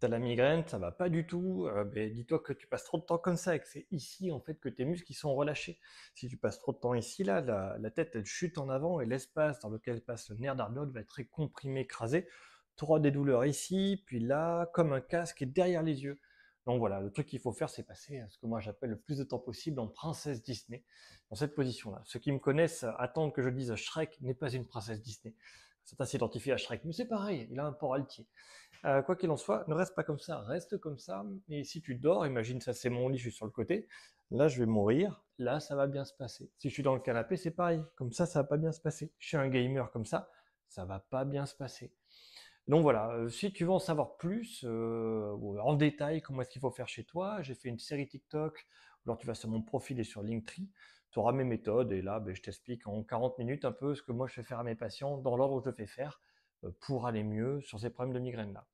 t'as la migraine, ça va pas du tout, euh, ben, dis-toi que tu passes trop de temps comme ça et que c'est ici en fait que tes muscles sont relâchés. Si tu passes trop de temps ici, là, la, tête elle chute en avant et l'espace dans lequel passe le nerf d'Arnold va être très comprimé, écrasé. Tu auras des douleurs ici, puis là, comme un casque et derrière les yeux. Donc voilà, le truc qu'il faut faire, c'est passer hein, ce que moi j'appelle le plus de temps possible en princesse Disney, dans cette position-là. Ceux qui me connaissent euh, attendent que je dise Shrek n'est pas une princesse Disney. Certains s'identifient à Shrek, mais c'est pareil, il a un port altier. Euh, quoi qu'il en soit, ne reste pas comme ça, reste comme ça. Et si tu dors, imagine ça, c'est mon lit, je suis sur le côté. Là, je vais mourir. Là, ça va bien se passer. Si je suis dans le canapé, c'est pareil. Comme ça, ça va pas bien se passer. Chez un gamer comme ça, ça va pas bien se passer. Donc voilà, euh, si tu veux en savoir plus, euh, en détail, comment est-ce qu'il faut faire chez toi, j'ai fait une série TikTok, alors tu vas sur mon profil et sur Linktree, tu auras mes méthodes et là, ben, je t'explique en 40 minutes un peu ce que moi je fais faire à mes patients dans l'ordre où je fais faire euh, pour aller mieux sur ces problèmes de migraine-là.